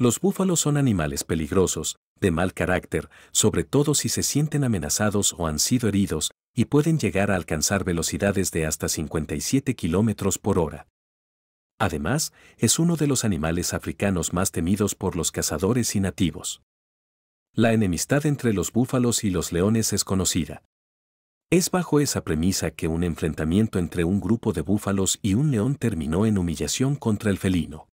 Los búfalos son animales peligrosos, de mal carácter, sobre todo si se sienten amenazados o han sido heridos, y pueden llegar a alcanzar velocidades de hasta 57 kilómetros por hora. Además, es uno de los animales africanos más temidos por los cazadores y nativos. La enemistad entre los búfalos y los leones es conocida. Es bajo esa premisa que un enfrentamiento entre un grupo de búfalos y un león terminó en humillación contra el felino.